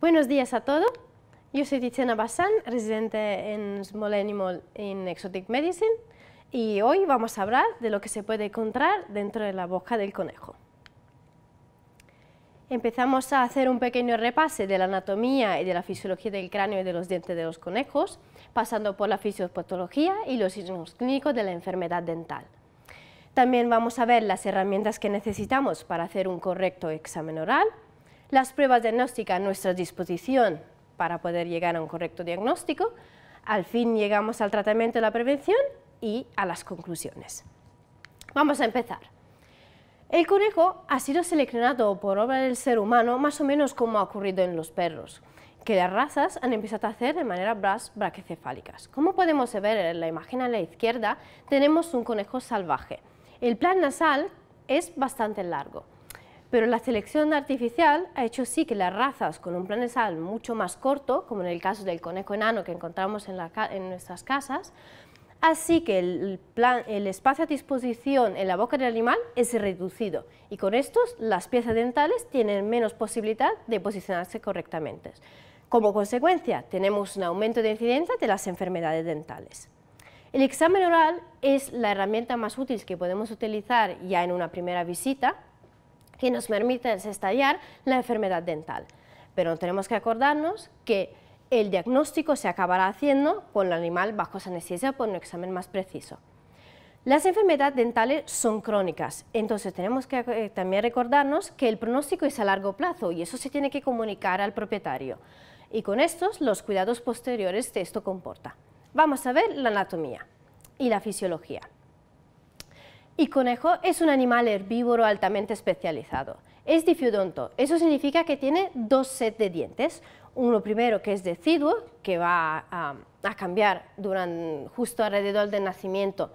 Buenos días a todos. Yo soy Tiziana Bassan, residente en Small Animal in Exotic Medicine, y hoy vamos a hablar de lo que se puede encontrar dentro de la boca del conejo. Empezamos a hacer un pequeño repase de la anatomía y de la fisiología del cráneo y de los dientes de los conejos, pasando por la fisiopatología y los signos clínicos de la enfermedad dental. También vamos a ver las herramientas que necesitamos para hacer un correcto examen oral, las pruebas diagnósticas a nuestra disposición para poder llegar a un correcto diagnóstico, al fin llegamos al tratamiento de la prevención y a las conclusiones. Vamos a empezar. El conejo ha sido seleccionado por obra del ser humano más o menos como ha ocurrido en los perros, que las razas han empezado a hacer de manera braquecefálica. Como podemos ver en la imagen a la izquierda, tenemos un conejo salvaje. El plan nasal es bastante largo, pero la selección artificial ha hecho sí que las razas con un plan sal mucho más corto, como en el caso del conejo enano que encontramos en, nuestras casas, así que el, el espacio a disposición en la boca del animal es reducido y con estos las piezas dentales tienen menos posibilidad de posicionarse correctamente. Como consecuencia, tenemos un aumento de incidencia de las enfermedades dentales. El examen oral es la herramienta más útil que podemos utilizar ya en una primera visita que nos permite desestallar la enfermedad dental. Pero tenemos que acordarnos que el diagnóstico se acabará haciendo con el animal bajo anestesia por un examen más preciso. Las enfermedades dentales son crónicas, entonces tenemos que eh, también recordarnos que el pronóstico es a largo plazo y eso se tiene que comunicar al propietario. Y con estos, los cuidados posteriores de esto comporta. Vamos a ver la anatomía y la fisiología. Y conejo es un animal herbívoro altamente especializado. Es difiodonto, eso significa que tiene dos sets de dientes. Uno primero que es deciduo, que va a, cambiar durante, justo alrededor del nacimiento.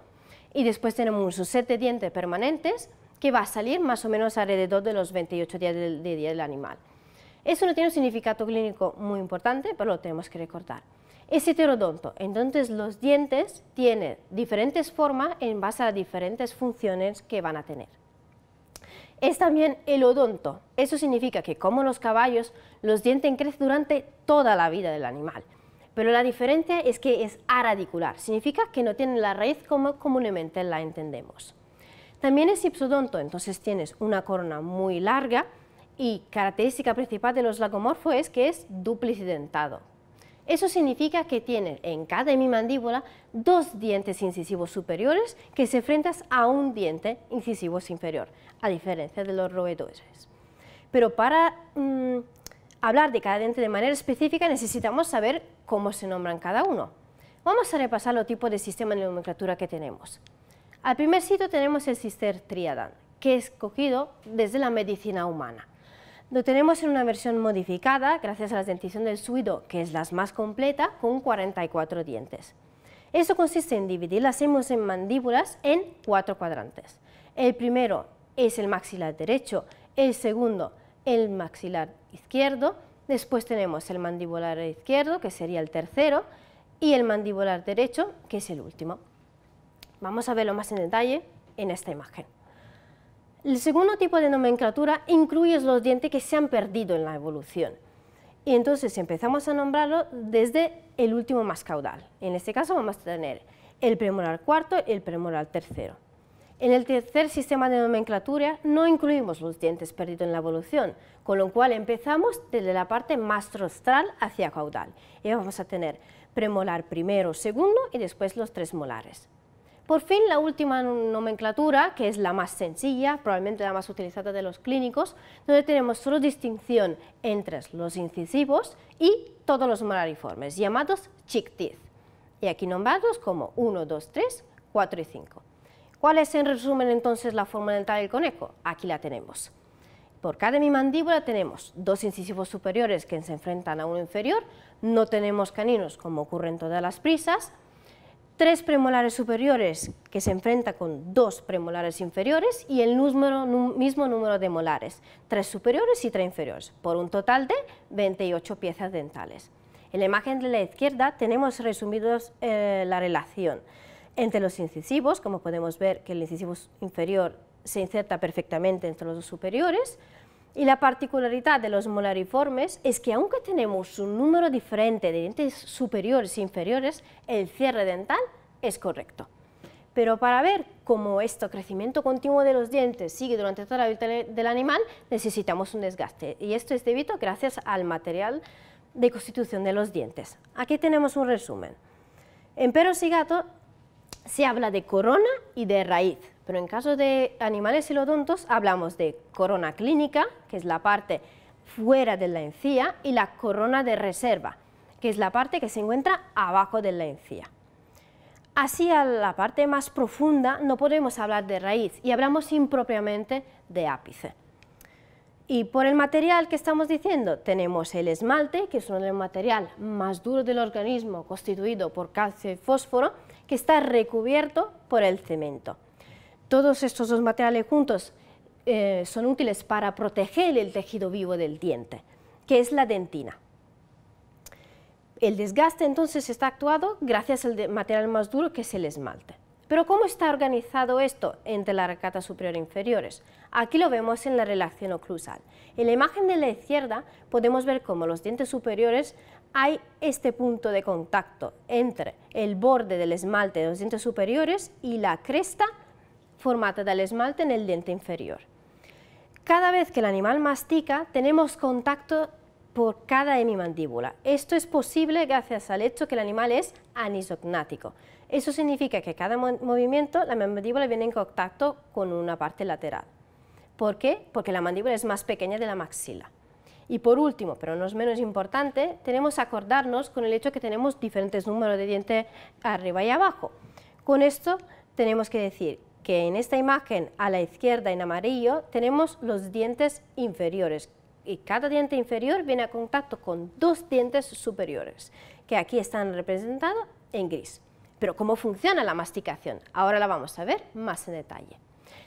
Y después tenemos un set de dientes permanentes que va a salir más o menos alrededor de los 28 días de, del animal. Eso no tiene un significado clínico muy importante, pero lo tenemos que recordar es heterodonto. Entonces los dientes tienen diferentes formas en base a diferentes funciones que van a tener. Es también elodonto, Eso significa que como los caballos, los dientes crecen durante toda la vida del animal. Pero la diferencia es que es aradicular, significa que no tiene la raíz como comúnmente la entendemos. También es hipsodonto, entonces tienes una corona muy larga y característica principal de los lagomorfos es que es duplicidentado. Eso significa que tienen en cada mandíbula dos dientes incisivos superiores que se enfrentan a un diente incisivo inferior, a diferencia de los roedores. Pero para mm, hablar de cada diente de manera específica necesitamos saber cómo se nombran cada uno. Vamos a repasar los tipos de sistema de nomenclatura que tenemos. Al primer sitio tenemos el cister triadán, que es cogido desde la medicina humana. Lo tenemos en una versión modificada gracias a la dentición del suido, que es la más completa, con 44 dientes. Eso consiste en dividir las hemos en mandíbulas en cuatro cuadrantes. El primero es el maxilar derecho, el segundo el maxilar izquierdo, después tenemos el mandibular izquierdo, que sería el tercero, y el mandibular derecho, que es el último. Vamos a verlo más en detalle en esta imagen. El segundo tipo de nomenclatura incluye los dientes que se han perdido en la evolución. Y entonces empezamos a nombrarlo desde el último más caudal. En este caso vamos a tener el premolar cuarto y el premolar tercero. En el tercer sistema de nomenclatura no incluimos los dientes perdidos en la evolución, con lo cual empezamos desde la parte más rostral hacia caudal. Y vamos a tener premolar primero, segundo y después los tres molares. Por fin, la última nomenclatura, que es la más sencilla, probablemente la más utilizada de los clínicos, donde tenemos solo distinción entre los incisivos y todos los molariformes, llamados chick teeth, y aquí nombrados como 1, 2, 3, 4 y 5. ¿Cuál es en resumen entonces la forma dental del conejo? Aquí la tenemos. Por cada mi mandíbula tenemos dos incisivos superiores que se enfrentan a uno inferior, no tenemos caninos como ocurre en todas las prisas, tres premolares superiores que se enfrenta con dos premolares inferiores y el mismo número de molares, tres superiores y tres inferiores, por un total de 28 piezas dentales. En la imagen de la izquierda tenemos resumidos eh, la relación entre los incisivos, como podemos ver que el incisivo inferior se inserta perfectamente entre los dos superiores, y la particularidad de los molariformes es que aunque tenemos un número diferente de dientes superiores e inferiores, el cierre dental es correcto. Pero para ver cómo este crecimiento continuo de los dientes sigue durante toda la vida del animal, necesitamos un desgaste. Y esto es debido gracias al material de constitución de los dientes. Aquí tenemos un resumen. En perros y gatos se habla de corona y de raíz. Pero en caso de animales silodontos hablamos de corona clínica, que es la parte fuera de la encía, y la corona de reserva, que es la parte que se encuentra abajo de la encía. Así a la parte más profunda no podemos hablar de raíz y hablamos impropiamente de ápice. Y por el material que estamos diciendo, tenemos el esmalte, que es uno material más duro del organismo, constituido por calcio y fósforo, que está recubierto por el cemento. Todos estos dos materiales juntos eh, son útiles para proteger el tejido vivo del diente, que es la dentina. El desgaste entonces está actuado gracias al material más duro que es el esmalte. Pero ¿cómo está organizado esto entre la recata superior e inferiores? Aquí lo vemos en la relación oclusal. En la imagen de la izquierda podemos ver cómo los dientes superiores hay este punto de contacto entre el borde del esmalte de los dientes superiores y la cresta formata del esmalte en el diente inferior. Cada vez que el animal mastica, tenemos contacto por cada hemimandíbula. Esto es posible gracias al hecho que el animal es anisognático. Eso significa que cada movimiento la mandíbula viene en contacto con una parte lateral. ¿Por qué? Porque la mandíbula es más pequeña de la maxila. Y por último, pero no es menos importante, tenemos que acordarnos con el hecho que tenemos diferentes números de dientes arriba y abajo. Con esto tenemos que decir que en esta imagen a la izquierda en amarillo tenemos los dientes inferiores y cada diente inferior viene a contacto con dos dientes superiores que aquí están representados en gris. Pero ¿cómo funciona la masticación? Ahora la vamos a ver más en detalle.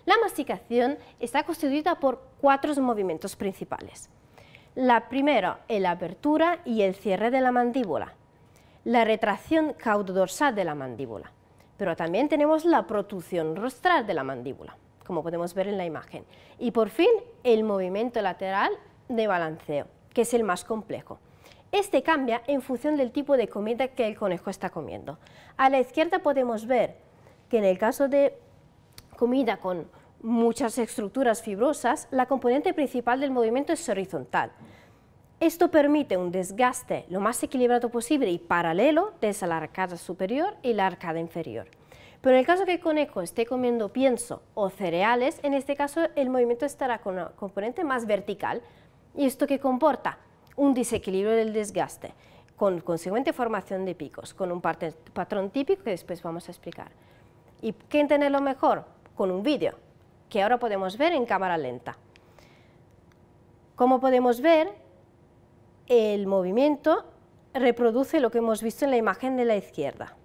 La masticación está constituida por cuatro movimientos principales. La primera la apertura y el cierre de la mandíbula. La retracción caudodorsal de la mandíbula. Pero también tenemos la protrusión rostral de la mandíbula, como podemos ver en la imagen. Y por fin, el movimiento lateral de balanceo, que es el más complejo. Este cambia en función del tipo de comida que el conejo está comiendo. A la izquierda podemos ver que en el caso de comida con muchas estructuras fibrosas, la componente principal del movimiento es horizontal. Esto permite un desgaste lo más equilibrado posible y paralelo desde la arcada superior y la arcada inferior. Pero en el caso que el conejo esté comiendo pienso o cereales, en este caso el movimiento estará con un componente más vertical y esto que comporta un desequilibrio del desgaste con consecuente formación de picos, con un patrón típico que después vamos a explicar. ¿Y qué entenderlo mejor? Con un vídeo, que ahora podemos ver en cámara lenta. Como podemos ver, el movimiento reproduce lo que hemos visto en la imagen de la izquierda.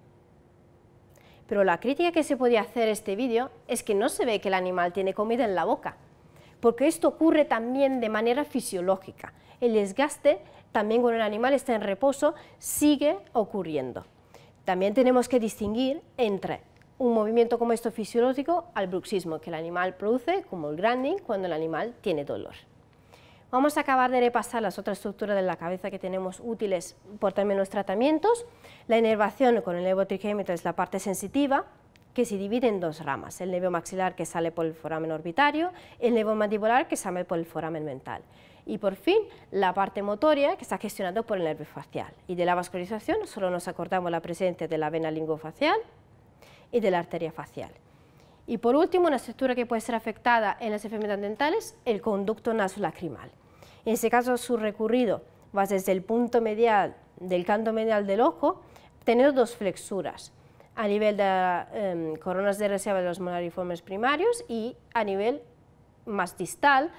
Pero la crítica que se podía hacer a este vídeo es que no se ve que el animal tiene comida en la boca, porque esto ocurre también de manera fisiológica. El desgaste, también cuando el animal está en reposo, sigue ocurriendo. También tenemos que distinguir entre un movimiento como esto fisiológico al bruxismo que el animal produce, como el grinding, cuando el animal tiene dolor. Vamos a acabar de repasar las otras estructuras de la cabeza que tenemos útiles por también los tratamientos. La inervación con el nervio trigémino es la parte sensitiva, que se divide en dos ramas, el nervio maxilar que sale por el foramen orbitario, el nervio mandibular que sale por el foramen mental. Y por fin, la parte motoria que está gestionada por el nervio facial. Y de la vascularización solo nos acordamos la presencia de la vena lingofacial y de la arteria facial. Y por último, una estructura que puede ser afectada en las enfermedades dentales, el conducto nasolacrimal. En este caso, su recorrido va desde el punto medial del canto medial del ojo, tener dos flexuras a nivel de em, coronas de reserva de los molariformes primarios y a nivel más distal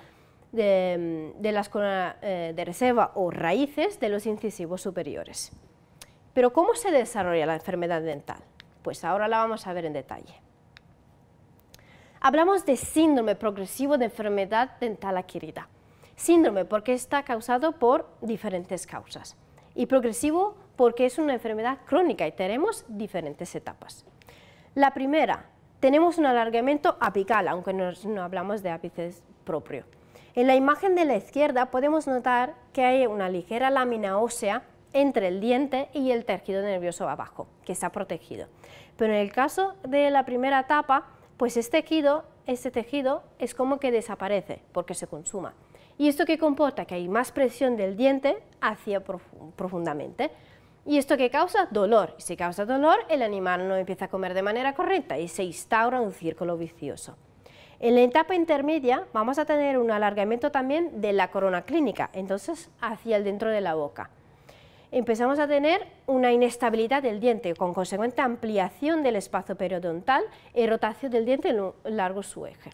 de, em, las coronas eh, de reserva o raíces de los incisivos superiores. Pero ¿cómo se desarrolla la enfermedad dental? Pues ahora la vamos a ver en detalle. Hablamos de síndrome progresivo de enfermedad dental adquirida. Síndrome porque está causado por diferentes causas y progresivo porque es una enfermedad crónica y tenemos diferentes etapas. La primera, tenemos un alargamiento apical, aunque no, hablamos de ápices propio. En la imagen de la izquierda podemos notar que hay una ligera lámina ósea entre el diente y el tejido nervioso abajo, que está protegido. Pero en el caso de la primera etapa, pues este tejido, este tejido es como que desaparece porque se consuma. ¿Y esto que comporta? Que hay más presión del diente hacia profundamente. ¿Y esto que causa? Dolor. Y si causa dolor, el animal no empieza a comer de manera correcta y se instaura un círculo vicioso. En la etapa intermedia vamos a tener un alargamiento también de la corona clínica, entonces hacia el dentro de la boca empezamos a tener una inestabilidad del diente, con consecuente ampliación del espacio periodontal y rotación del diente en largo su eje.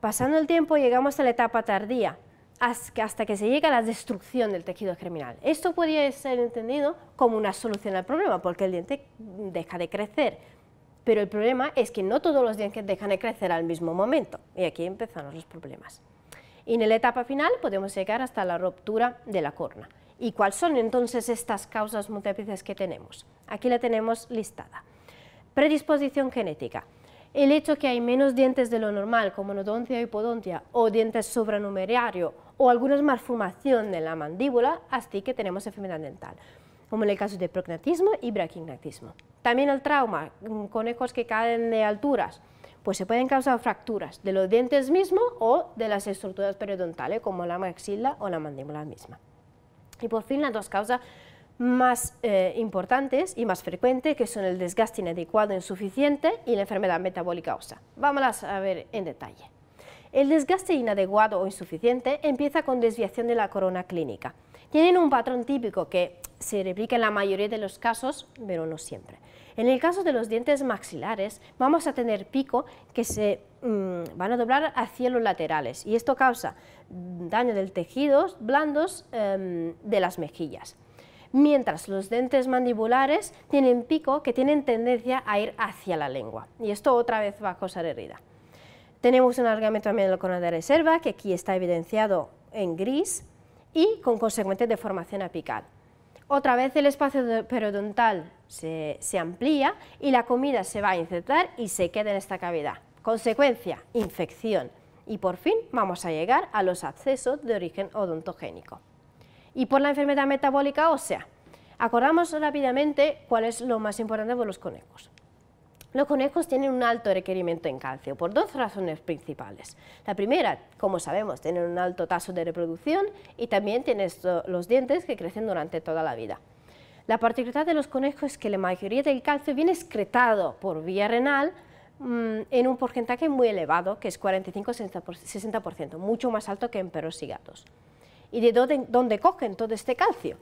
Pasando el tiempo llegamos a la etapa tardía, hasta que se llega a la destrucción del tejido germinal. Esto podría ser entendido como una solución al problema, porque el diente deja de crecer, pero el problema es que no todos los dientes dejan de crecer al mismo momento, y aquí empezamos los problemas. Y en la etapa final podemos llegar hasta la ruptura de la corna. ¿Y cuáles son entonces estas causas múltiples que tenemos? Aquí la tenemos listada. Predisposición genética. El hecho que hay menos dientes de lo normal, como odontia o hipodontia, o dientes sobranumerarios, o alguna malformación de la mandíbula, así que tenemos enfermedad dental como en el caso de prognatismo y braquignatismo. También el trauma, mm, conejos que caen de alturas, pues se pueden causar fracturas de los dientes mismos o de las estructuras periodontales como la maxila o la mandíbula misma. Y por fin, las dos causas más eh, importantes y más frecuentes, que son el desgaste inadecuado e insuficiente y la enfermedad metabólica vamos Vámonos a ver en detalle. El desgaste inadecuado o insuficiente empieza con desviación de la corona clínica. Tienen un patrón típico que se replica en la mayoría de los casos, pero no siempre. En el caso de los dientes maxilares, vamos a tener pico que se Mm, van a doblar hacia los laterales y esto causa daño del tejido blandos em, de las mejillas. Mientras los dentes mandibulares tienen pico que tienen tendencia a ir hacia la lengua y esto otra vez va a causar herida. Tenemos un alargamiento también del cono de reserva que aquí está evidenciado en gris y con consecuente deformación apical. Otra vez el espacio periodontal se, se amplía y la comida se va a insertar y se queda en esta cavidad Consecuencia, infección. Y por fin vamos a llegar a los accesos de origen odontogénico. Y por la enfermedad metabólica ósea, acordamos rápidamente cuál es lo más importante por los conejos. Los conejos tienen un alto requerimiento en calcio por dos razones principales. La primera, como sabemos, tienen un alto taso de reproducción y también tienen los dientes que crecen durante toda la vida. La particularidad de los conejos es que la mayoría del calcio viene excretado por vía renal Mm, en un porcentaje muy elevado, que es 45-60%, mucho más alto que en perros y gatos. ¿Y de dónde, cogen todo este calcio?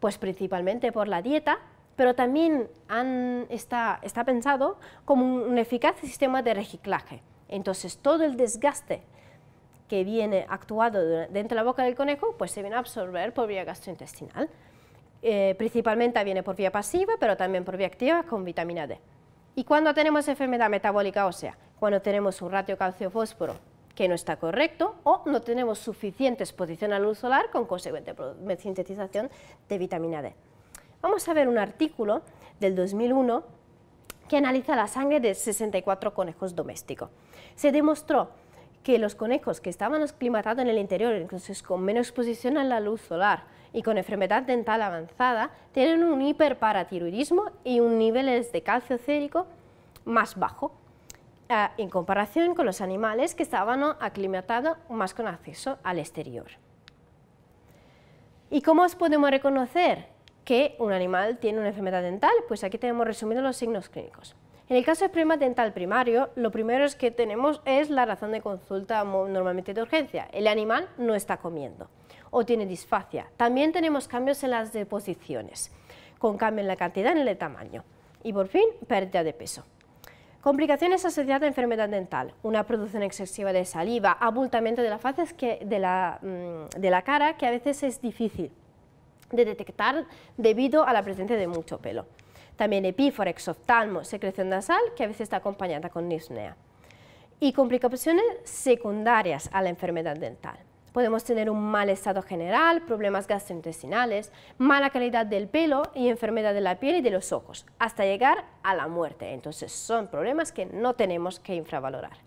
Pues principalmente por la dieta, pero también está, pensado como un, eficaz sistema de reciclaje. Entonces, todo el desgaste que viene actuado dentro de la boca del conejo, pues se viene a absorber por vía gastrointestinal. Eh, principalmente viene por vía pasiva, pero también por vía activa con vitamina D. ¿Y cuando tenemos enfermedad metabólica ósea? Cuando tenemos un ratio calcio-fósforo que no está correcto o no tenemos suficiente exposición a luz solar con consecuente sintetización de vitamina D. Vamos a ver un artículo del 2001 que analiza la sangre de 64 conejos domésticos. Se demostró que los conejos que estaban aclimatados en el interior, entonces con menos exposición a la luz solar, y con enfermedad dental avanzada tienen un hiperparatiroidismo y un niveles de calcio cérico más bajo, eh, en comparación con los animales que estaban aclimatados más con acceso al exterior. ¿Y cómo os podemos reconocer que un animal tiene una enfermedad dental? Pues aquí tenemos resumidos los signos clínicos. En el caso de problema dental primario, lo primero es que tenemos es la razón de consulta normalmente de urgencia. El animal no está comiendo o tiene disfacia. También tenemos cambios en las deposiciones, con cambio en la cantidad y en el tamaño. Y por fin, pérdida de peso. Complicaciones asociadas a enfermedad dental, una producción excesiva de saliva, abultamiento de la faz mm, de la cara que a veces es difícil de detectar debido a la presencia de mucho pelo. También epíforex, oftalmo, secreción nasal, que a veces está acompañada con nisnea. Y complicaciones secundarias a la enfermedad dental. Podemos tener un mal estado general, problemas gastrointestinales, mala calidad del pelo y enfermedad de la piel y de los ojos, hasta llegar a la muerte. Entonces son problemas que no tenemos que infravalorar.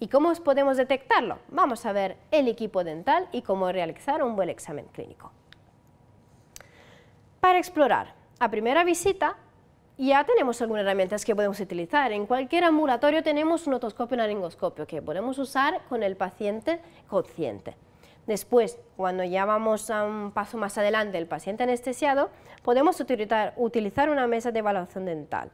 ¿Y cómo podemos detectarlo? Vamos a ver el equipo dental y cómo realizar un buen examen clínico. Para explorar, a primera visita ya tenemos algunas herramientas que podemos utilizar. En cualquier ambulatorio tenemos un otoscopio y un que podemos usar con el paciente consciente. Después, cuando ya vamos a un paso más adelante, el paciente anestesiado, podemos utilizar, utilizar una mesa de evaluación dental.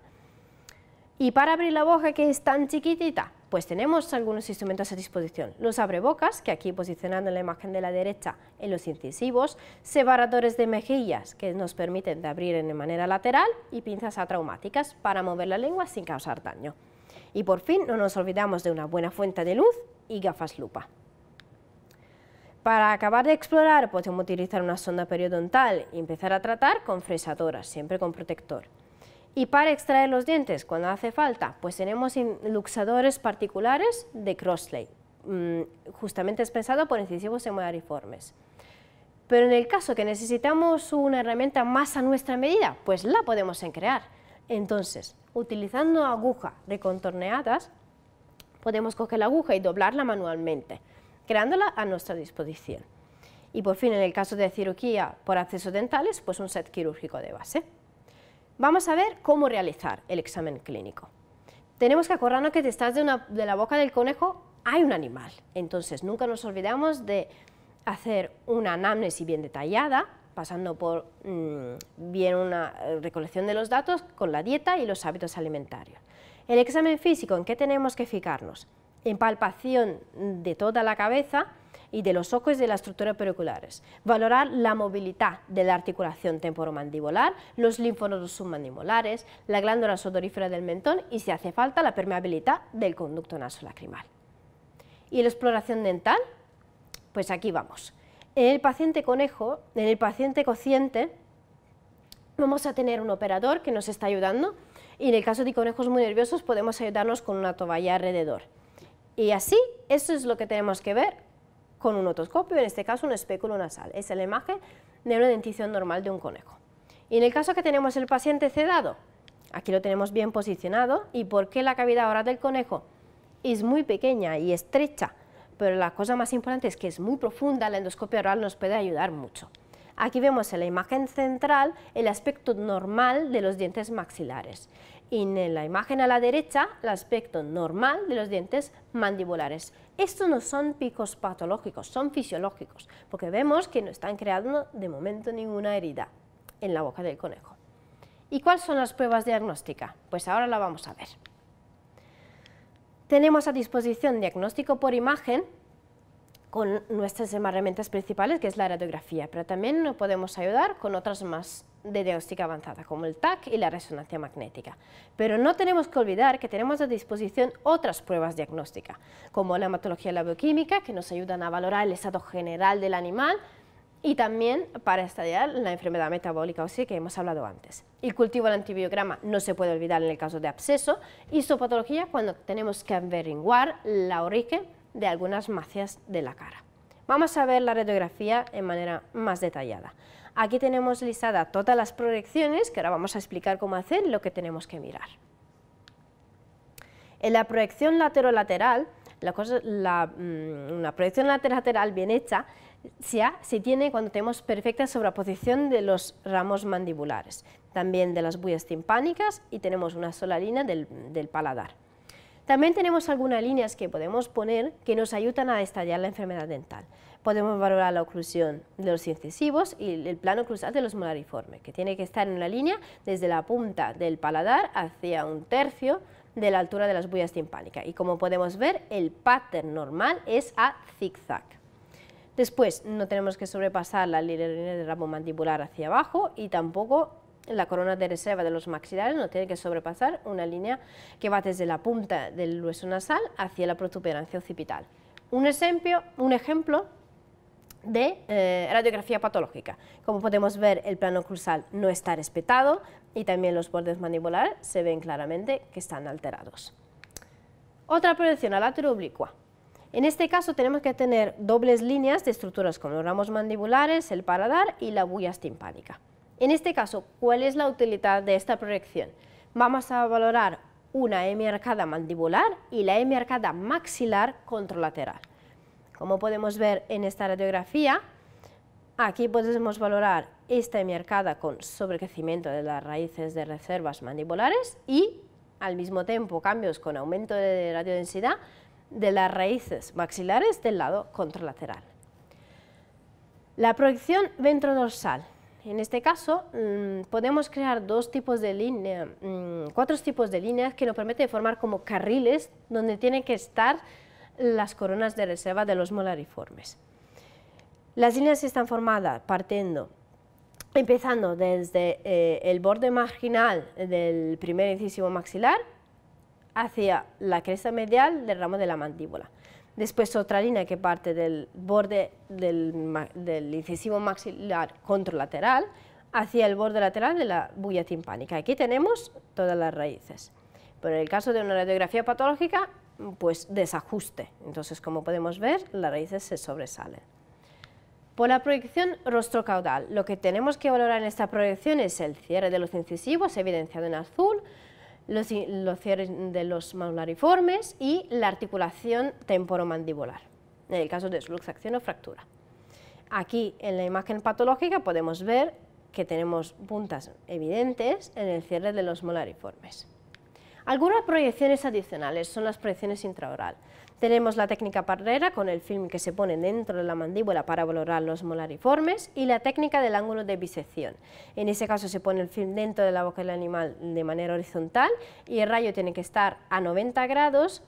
Y para abrir la boca, que es tan chiquitita, pues tenemos algunos instrumentos a disposición. Los abrebocas, que aquí posicionando en la imagen de la derecha en los incisivos, separadores de mejillas, que nos permiten abrir en manera lateral, y pinzas atraumáticas para mover la lengua sin causar daño. Y por fin, no nos olvidamos de una buena fuente de luz y gafas lupa. Para acabar de explorar, podemos utilizar una sonda periodontal y empezar a tratar con fresadoras, siempre con protector. Y para extraer los dientes cuando hace falta, pues tenemos luxadores particulares de Crossley, mm, justamente expresado por incisivos hemodariformes. Pero en el caso que necesitamos una herramienta más a nuestra medida, pues la podemos crear. Entonces, utilizando de contorneadas, podemos coger la aguja y doblarla manualmente, creándola a nuestra disposición. Y por fin, en el caso de cirugía por accesos dentales, pues un set quirúrgico de base. Vamos a ver cómo realizar el examen clínico. Tenemos que acordarnos que detrás de, de la boca del conejo hay un animal. Entonces, nunca nos olvidamos de hacer una anamnesis bien detallada, pasando por mm, bien una eh, recolección de los datos con la dieta y los hábitos alimentarios. El examen físico, ¿en qué tenemos que fijarnos? En palpación de toda la cabeza, y de los ojos de la estructura periculares. Valorar la movilidad de la articulación temporomandibular, los linfonodos submandibulares, la glándula sudorífera del mentón y, si hace falta, la permeabilidad del conducto nasolacrimal. ¿Y la exploración dental? Pues aquí vamos. En el paciente conejo, en el paciente cociente, vamos a tener un operador que nos está ayudando y en el caso de conejos muy nerviosos podemos ayudarnos con una toalla alrededor. Y así, eso es lo que tenemos que ver con un otoscopio, en este caso un espéculo nasal. Es la imagen de una dentición normal de un conejo. Y en el caso que tenemos el paciente sedado, aquí lo tenemos bien posicionado, ¿y por qué la cavidad oral del conejo es muy pequeña y estrecha? Pero la cosa más importante es que es muy profunda, la endoscopia oral nos puede ayudar mucho. Aquí vemos en la imagen central el aspecto normal de los dientes maxilares y en la imagen a la derecha el aspecto normal de los dientes mandibulares. Estos no son picos patológicos, son fisiológicos, porque vemos que no están creando de momento ninguna herida en la boca del conejo. ¿Y cuáles son las pruebas diagnósticas? Pues ahora la vamos a ver. Tenemos a disposición diagnóstico por imagen, con nuestras herramientas principales, que es la radiografía, pero también nos podemos ayudar con otras más de diagnóstica avanzada, como el TAC y la resonancia magnética. Pero no tenemos que olvidar que tenemos a disposición otras pruebas diagnósticas, como la hematología y la bioquímica, que nos ayudan a valorar el estado general del animal, y también para estadiar la enfermedad metabólica sea, que hemos hablado antes. El cultivo del antibiograma no se puede olvidar en el caso de absceso y su patología cuando tenemos que averiguar la origen de algunas macias de la cara. Vamos a ver la radiografía en manera más detallada. Aquí tenemos listadas todas las proyecciones, que ahora vamos a explicar cómo hacer lo que tenemos que mirar. En la proyección laterolateral, la la, una mm, proyección lateral bien hecha se, se, tiene cuando tenemos perfecta sobreposición de los ramos mandibulares, también de las bullas timpánicas y tenemos una sola línea del paladar. También tenemos algunas líneas que podemos poner que nos ayudan a estallar la enfermedad dental. Podemos valorar la oclusión de los incisivos y el plano cruzal de los molariformes, que tiene que estar en una línea desde la punta del paladar hacia un tercio de la altura de las bullas timpánicas. Y como podemos ver, el pattern normal es a zigzag. Después, no tenemos que sobrepasar la línea del ramo mandibular hacia abajo y tampoco la corona de reserva de los maxilares no tiene que sobrepasar una línea que va desde la punta del hueso nasal hacia la protuberancia occipital. Un ejemplo, un ejemplo de eh, radiografía patológica. Como podemos ver, el plano cruzal no está respetado y también los bordes mandibulares se ven claramente que están alterados. Otra proyección a átero oblicua. En este caso tenemos que tener dobles líneas de estructuras como los ramos mandibulares, el paradar y la bulla timpánica. En este caso, ¿cuál es la utilidad de esta proyección? Vamos a valorar una M arcada mandibular y la M arcada maxilar contralateral. Como podemos ver en esta radiografía, aquí podemos valorar esta M arcada con sobrecrecimiento de las raíces de reservas mandibulares y al mismo tiempo cambios con aumento de radiodensidad de las raíces maxilares del lado contralateral. La proyección ventrodorsal. En este caso, mm, podemos crear dos tipos de línea, mm, cuatro tipos de líneas que nos permiten formar como carriles donde tienen que estar las coronas de reserva de los molariformes. Las líneas están formadas partiendo, empezando desde eh, el borde marginal del primer incisivo maxilar hacia la cresta medial del ramo de la mandíbula. Después otra línea que parte del borde del, incisivo maxilar contralateral hacia el borde lateral de la bulla timpánica. Aquí tenemos todas las raíces. Pero en el caso de una radiografía patológica, pues desajuste. Entonces, como podemos ver, las raíces se sobresalen. Por la proyección rostro caudal, lo que tenemos que valorar en esta proyección es el cierre de los incisivos, evidenciado en azul, los, cierres de los molariformes y la articulación temporomandibular, en el caso de subluxación o fractura. Aquí en la imagen patológica podemos ver que tenemos puntas evidentes en el cierre de los molariformes. Algunas proyecciones adicionales son las proyecciones intraoral. Tenemos la técnica parrera con el film que se pone dentro de la mandíbula para valorar los molariformes y la técnica del ángulo de bisección. En ese caso se pone el film dentro de la boca del animal de manera horizontal y el rayo tiene que estar a 90 grados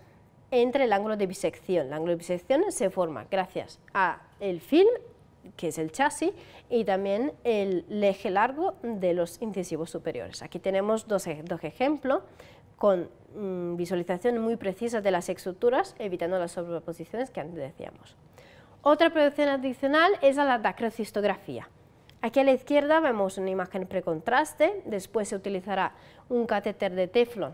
entre el ángulo de bisección. El ángulo de bisección se forma gracias a el film que es el chasis, y también el eje largo de los incisivos superiores. Aquí tenemos dos, e, dos ejemplos con visualización mm, visualizaciones muy precisa de las estructuras, evitando las sobreposiciones que antes decíamos. Otra producción adicional es a la dacrocistografía. Aquí a la izquierda vemos una imagen precontraste, después se utilizará un catéter de teflon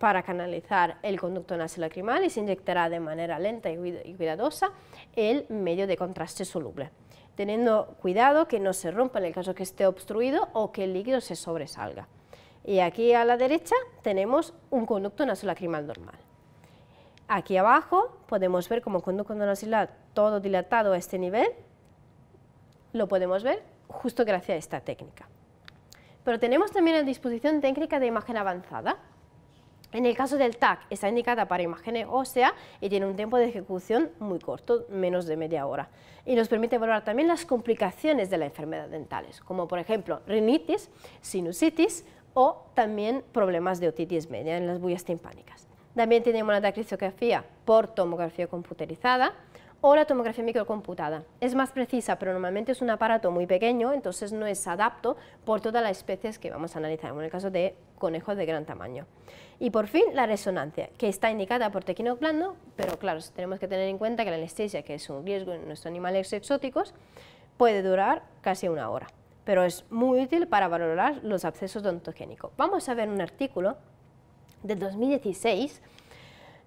para canalizar el conducto nasolacrimal y se inyectará de manera lenta y cuidadosa el medio de contraste soluble, teniendo cuidado que no se rompa en el caso que esté obstruido o que el líquido se sobresalga. Y aquí a la derecha tenemos un conducto nasolacrimal normal. Aquí abajo podemos ver como el conducto nasolacrimal todo dilatado a este nivel, lo podemos ver justo gracias a esta técnica. Pero tenemos también a disposición técnica de imagen avanzada. En el caso del TAC, está indicada para imágenes ósea y tiene un tiempo de ejecución muy corto, menos de media hora. Y nos permite evaluar también las complicaciones de la enfermedad dentales, como por ejemplo rinitis, sinusitis o también problemas de otitis media en las bullas timpánicas. También tenemos la cristografía por tomografía computerizada o la tomografía microcomputada. Es más precisa, pero normalmente es un aparato muy pequeño, entonces no es adapto por todas las especies que vamos a analizar, en el caso de conejos de gran tamaño. Y por fin, la resonancia, que está indicada por tequinoclando, pero claro, tenemos que tener en cuenta que la anestesia, que es un riesgo en nuestros animales exóticos, puede durar casi una hora pero es muy útil para valorar los abscesos odontogénicos. Vamos a ver un artículo de 2016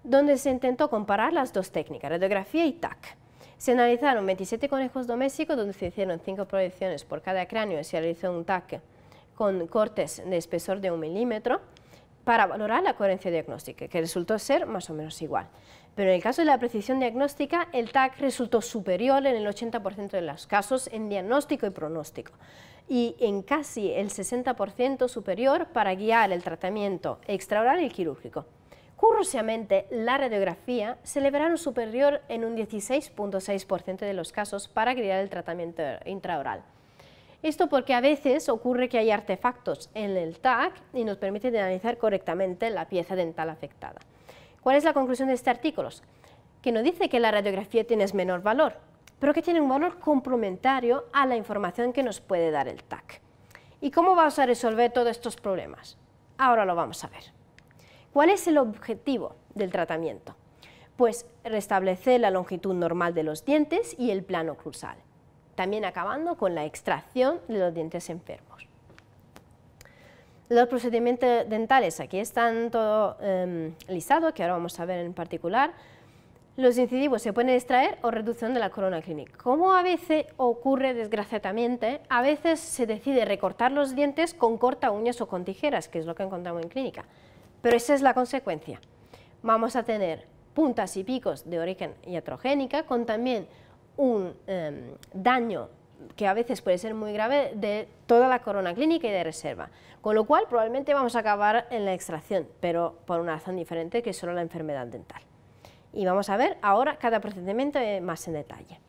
donde se intentó comparar las dos técnicas, radiografía y TAC. Se analizaron 27 conejos domésticos donde se hicieron 5 proyecciones por cada cráneo y se realizó un TAC con cortes de espesor de un milímetro para valorar la coherencia diagnóstica, que resultó ser más o menos igual. Pero en el caso de la precisión diagnóstica, el TAC resultó superior en el 80% de los casos en diagnóstico y pronóstico y en casi el 60% superior para guiar el tratamiento extraoral y quirúrgico. Curiosamente, la radiografía se le superior en un 16.6% de los casos para guiar el tratamiento intraoral. Esto porque a veces ocurre que hay artefactos en el TAC y nos permite analizar correctamente la pieza dental afectada. ¿Cuál es la conclusión de este artículo? Que no dice que la radiografía tiene menor valor, pero que tiene un valor complementario a la información que nos puede dar el TAC. ¿Y cómo vamos a resolver todos estos problemas? Ahora lo vamos a ver. ¿Cuál es el objetivo del tratamiento? Pues restablecer la longitud normal de los dientes y el plano cruzal, también acabando con la extracción de los dientes enfermos. Los procedimientos dentales, aquí están todo em, listado, que ahora vamos a ver en particular. Los incisivos se pueden extraer o reducción de la corona clínica. Como a veces ocurre desgraciadamente, a veces se decide recortar los dientes con corta uñas o con tijeras, que es lo que encontramos en clínica. Pero esa es la consecuencia. Vamos a tener puntas y picos de origen iatrogénica con también un em, daño que a veces puede ser muy grave de toda la corona clínica y de reserva. Con lo cual probablemente vamos a acabar en la extracción, pero por una razón diferente que solo la enfermedad dental. Y vamos a ver ahora cada procedimiento eh, más en detalle.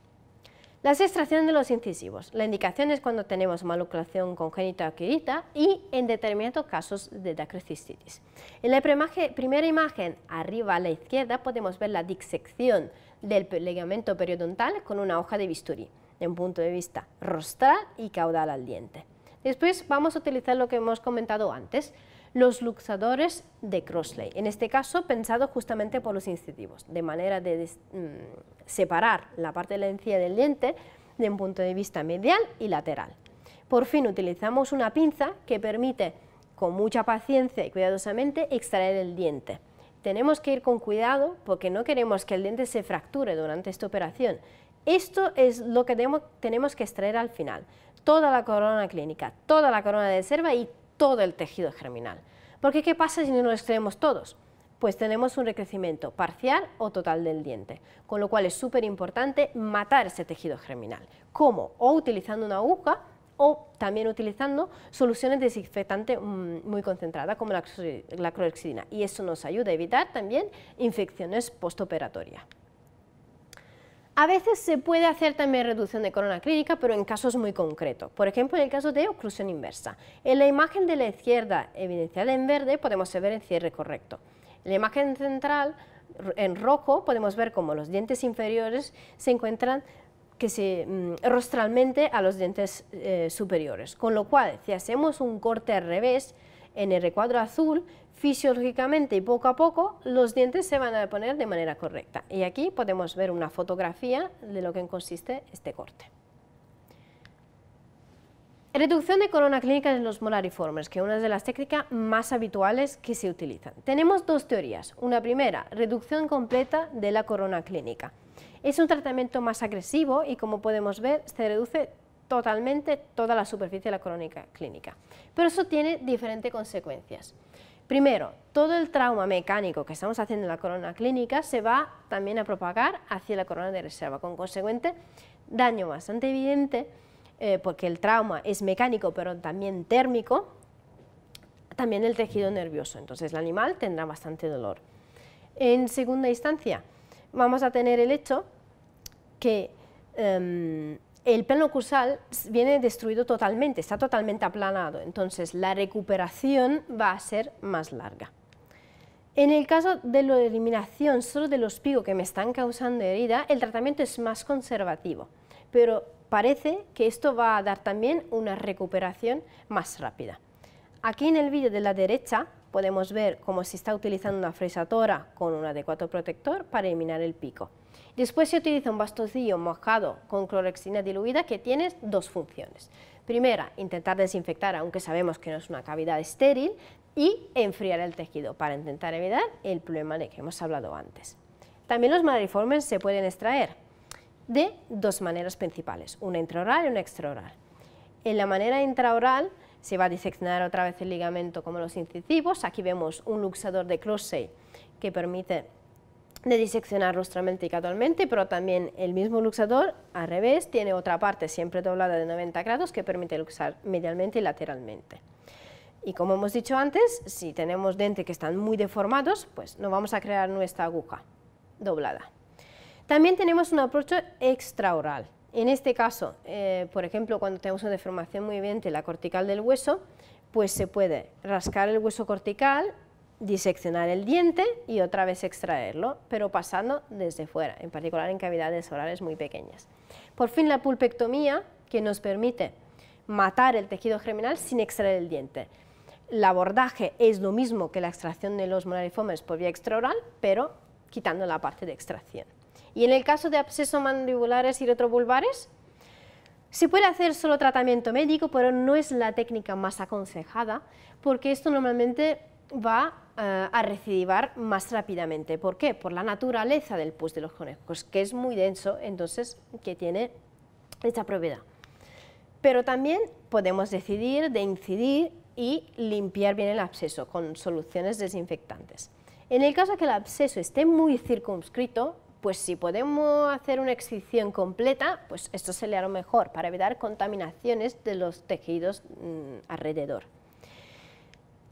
Las extracciones de los incisivos. La indicación es cuando tenemos maloculación congénita o adquirida y en determinados casos de dacrocistitis. En la primera imagen, arriba a la izquierda, podemos ver la disección del ligamento periodontal con una hoja de bisturí, de un punto de vista rostral y caudal al diente. Después vamos a utilizar lo que hemos comentado antes, los luxadores de Crossley, en este caso pensado justamente por los incisivos, de manera de mm, separar la parte de la encía del diente de un punto de vista medial y lateral. Por fin utilizamos una pinza que permite con mucha paciencia y cuidadosamente extraer el diente. Tenemos que ir con cuidado porque no queremos que el diente se fracture durante esta operación. Esto es lo que tenemos que extraer al final toda la corona clínica, toda la corona de reserva y todo el tejido germinal. Porque ¿qué pasa si no los creemos todos? Pues tenemos un recrecimiento parcial o total del diente, con lo cual es súper importante matar ese tejido germinal. ¿Cómo? O utilizando una aguja o también utilizando soluciones desinfectantes mm, muy concentradas como la clorexidina y eso nos ayuda a evitar también infecciones postoperatorias. A veces se puede hacer también reducción de corona clínica, pero en casos muy concretos. Por ejemplo, en el caso de oclusión inversa. En la imagen de la izquierda evidenciada en verde podemos ver el cierre correcto. En la imagen central, en rojo, podemos ver cómo los dientes inferiores se encuentran que se mm, rostralmente a los dientes eh, superiores. Con lo cual, si hacemos un corte al revés, en el recuadro azul fisiológicamente y poco a poco los dientes se van a poner de manera correcta. Y aquí podemos ver una fotografía de lo que consiste este corte. Reducción de corona clínica en los molariformes, que es una de las técnicas más habituales que se utilizan. Tenemos dos teorías. Una primera, reducción completa de la corona clínica. Es un tratamiento más agresivo y como podemos ver se reduce totalmente toda la superficie de la corona clínica. Pero eso tiene diferentes consecuencias. Primero, todo el trauma mecánico que estamos haciendo en la corona clínica se va también a propagar hacia la corona de reserva, con consecuente daño bastante evidente, eh, porque el trauma es mecánico pero también térmico, también el tejido nervioso, entonces el animal tendrá bastante dolor. En segunda instancia, vamos a tener el hecho que em, el plano cursal viene destruido totalmente, está totalmente aplanado, entonces la recuperación va a ser más larga. En el caso de la eliminación solo de los pigos que me están causando herida, el tratamiento es más conservativo, pero parece que esto va a dar también una recuperación más rápida. Aquí en el vídeo de la derecha podemos ver cómo se está utilizando una fresadora con un adecuado protector para eliminar el pico. Después se utiliza un bastoncillo mojado con clorexina diluida que tiene dos funciones. Primera, intentar desinfectar, aunque sabemos que no es una cavidad estéril, y enfriar el tejido para intentar evitar el problema de que hemos hablado antes. También los malariformes se pueden extraer de dos maneras principales, una intraoral y una extraoral. En la manera intraoral se va a diseccionar otra vez el ligamento como los incisivos. Aquí vemos un luxador de close que permite de diseccionar y gradualmente, pero también el mismo luxador al revés tiene otra parte siempre doblada de 90 grados que permite luxar medialmente y lateralmente. Y como hemos dicho antes, si tenemos dentes que están muy deformados, pues no vamos a crear nuestra aguja doblada. También tenemos un aproche extraoral, en este caso, eh, por ejemplo, cuando tenemos una deformación muy evidente, la cortical del hueso, pues se puede rascar el hueso cortical, diseccionar el diente y otra vez extraerlo, pero pasando desde fuera, en particular en cavidades orales muy pequeñas. Por fin, la pulpectomía, que nos permite matar el tejido germinal sin extraer el diente. El abordaje es lo mismo que la extracción de los monarifomes por vía extraoral, pero quitando la parte de extracción. Y en el caso de abscesos mandibulares y retrovulvares, se puede hacer solo tratamiento médico, pero no es la técnica más aconsejada, porque esto normalmente va eh, a recidivar más rápidamente. ¿Por qué? Por la naturaleza del pus de los conejos, que es muy denso, entonces que tiene esta propiedad. Pero también podemos decidir de incidir y limpiar bien el absceso con soluciones desinfectantes. En el caso de que el absceso esté muy circunscrito, pues si podemos hacer una excisión completa, pues esto se le hará mejor para evitar contaminaciones de los tejidos mm, alrededor.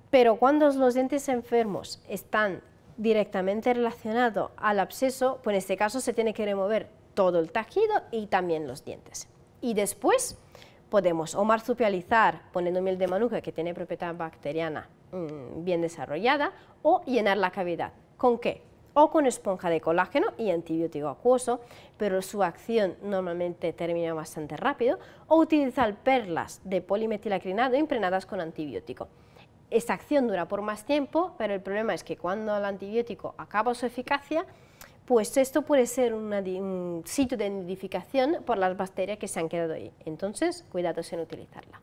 Pero cuando los dientes enfermos están directamente relacionados al absceso, pues en este caso se tiene que remover todo el tejido y también los dientes. Y después podemos o marsupializar poniendo miel de manuca que tiene propiedad bacteriana mm, bien desarrollada o llenar la cavidad. ¿Con qué? o con esponja de colágeno y antibiótico acuoso, pero su acción normalmente termina bastante rápido, o utilizar perlas de polimetilacrinado impregnadas con antibiótico. Esta acción dura por más tiempo, pero el problema es que cuando el antibiótico acaba su eficacia, pues esto puede ser un sitio de nidificación por las bacterias que se han quedado ahí. Entonces, cuidados en utilizarla.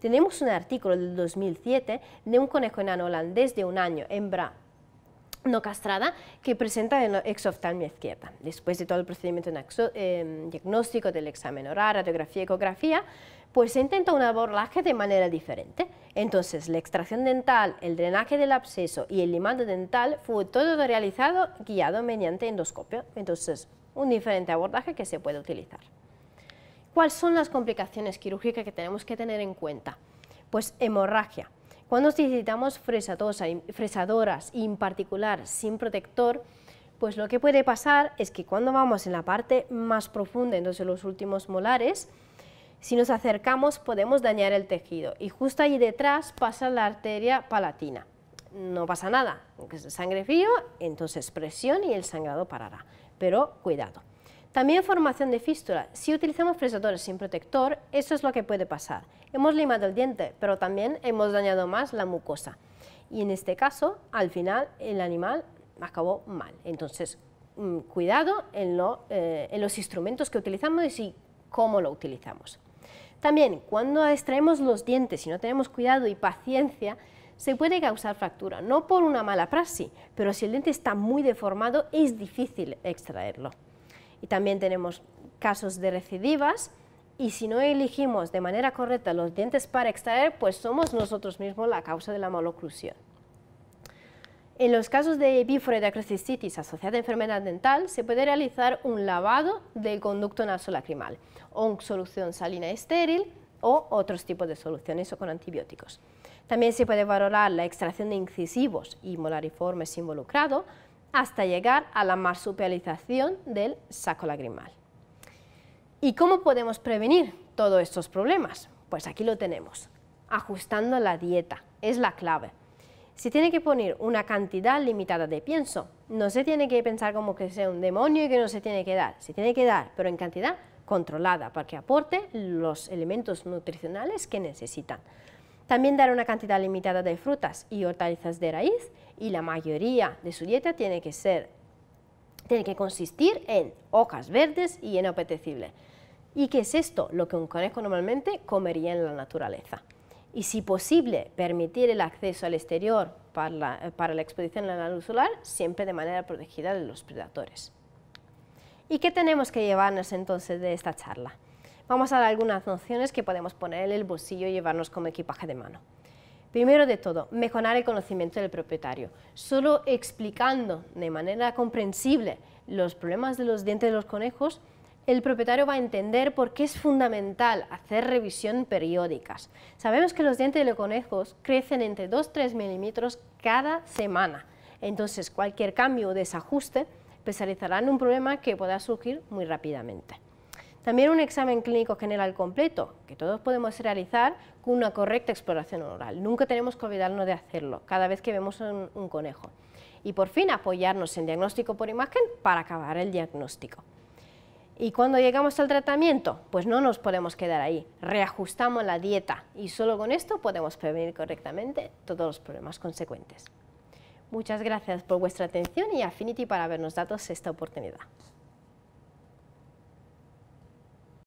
Tenemos un artículo del 2007 de un conejo enano holandés de un año, hembra no castrada que presenta en exoftalmia izquierda. Después de todo el procedimiento em, diagnóstico del examen oral, radiografía, ecografía, pues se intenta un abordaje de manera diferente. Entonces, la extracción dental, el drenaje del absceso y el limado dental fue todo realizado guiado mediante endoscopio. Entonces, un diferente abordaje que se puede utilizar. ¿Cuáles son las complicaciones quirúrgicas que tenemos que tener en cuenta? Pues hemorragia, cuando necesitamos fresadoras en particular sin protector, pues lo que puede pasar es que cuando vamos en la parte más profunda, entonces los últimos molares, si nos acercamos podemos dañar el tejido y justo ahí detrás pasa la arteria palatina. No pasa nada, aunque es sangre frío, entonces presión y el sangrado parará, pero cuidado. También formación de fístula. Si utilizamos fresadores sin protector, eso es lo que puede pasar. Hemos limado el diente, pero también hemos dañado más la mucosa. Y en este caso, al final, el animal acabó mal. Entonces, mm, cuidado eh, en, los instrumentos que utilizamos y cómo lo utilizamos. También, cuando extraemos los dientes y no tenemos cuidado y paciencia, se puede causar fractura, no por una mala praxis, pero si el diente está muy deformado es difícil extraerlo también tenemos casos de recidivas y si no elegimos de manera correcta los dientes para extraer, pues somos nosotros mismos la causa de la maloclusión. En los casos de acrocistitis asociada a enfermedad dental, se puede realizar un lavado del conducto nasolacrimal o solución salina estéril o otros tipos de soluciones o con antibióticos. También se puede valorar la extracción de incisivos y molariformes involucrados hasta llegar a la marsupialización del saco lagrimal. ¿Y cómo podemos prevenir todos estos problemas? Pues aquí lo tenemos, ajustando la dieta, es la clave. Se tiene que poner una cantidad limitada de pienso, no se tiene que pensar como que sea un demonio y que no se tiene que dar, se tiene que dar, pero en cantidad controlada, para que aporte los elementos nutricionales que necesitan. También dar una cantidad limitada de frutas y hortalizas de raíz y la mayoría de su dieta tiene que ser tiene que consistir en hojas verdes y en apetecible. ¿Y qué es esto? Lo que un conejo normalmente comería en la naturaleza. Y si posible, permitir el acceso al exterior para la, eh, para la exposición a la luz solar, siempre de manera protegida de los predadores. ¿Y qué tenemos que llevarnos entonces de esta charla? Vamos a dar algunas nociones que podemos poner en el bolsillo y llevarnos como equipaje de mano. Primero de todo, mejorar el conocimiento del propietario. Solo explicando de manera comprensible los problemas de los dientes de los conejos, el propietario va a entender por qué es fundamental hacer revisión periódicas. Sabemos que los dientes de los conejos crecen entre 2-3 milímetros cada semana. Entonces, cualquier cambio o desajuste especializará en un problema que pueda surgir muy rápidamente. También un examen clínico general completo, que todos podemos realizar con una correcta exploración oral. Nunca tenemos que olvidarnos de hacerlo cada vez que vemos un, conejo. Y por fin apoyarnos en diagnóstico por imagen para acabar el diagnóstico. ¿Y cuando llegamos al tratamiento? Pues no nos podemos quedar ahí, reajustamos la dieta y solo con esto podemos prevenir correctamente todos los problemas consecuentes. Muchas gracias por vuestra atención y Affinity para habernos dado esta oportunidad.